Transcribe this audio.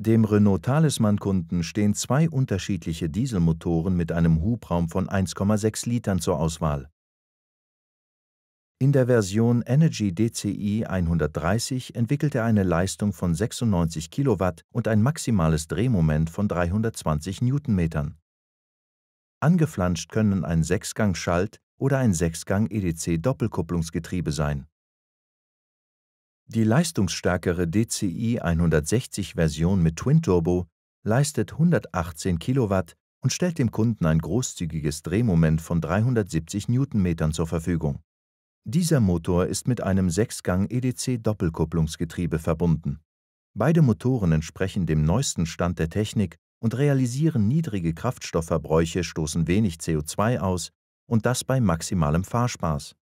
Dem Renault Talisman-Kunden stehen zwei unterschiedliche Dieselmotoren mit einem Hubraum von 1,6 Litern zur Auswahl. In der Version Energy DCI 130 entwickelt er eine Leistung von 96 Kilowatt und ein maximales Drehmoment von 320 Newtonmetern. Angeflanscht können ein Sechsgang-Schalt- oder ein Sechsgang-EDC-Doppelkupplungsgetriebe sein die leistungsstärkere DCI 160-Version mit Twin-Turbo leistet 118 Kilowatt und stellt dem Kunden ein großzügiges Drehmoment von 370 Newtonmetern zur Verfügung. Dieser Motor ist mit einem 6-Gang-EDC-Doppelkupplungsgetriebe verbunden. Beide Motoren entsprechen dem neuesten Stand der Technik und realisieren niedrige Kraftstoffverbräuche, stoßen wenig CO2 aus und das bei maximalem Fahrspaß.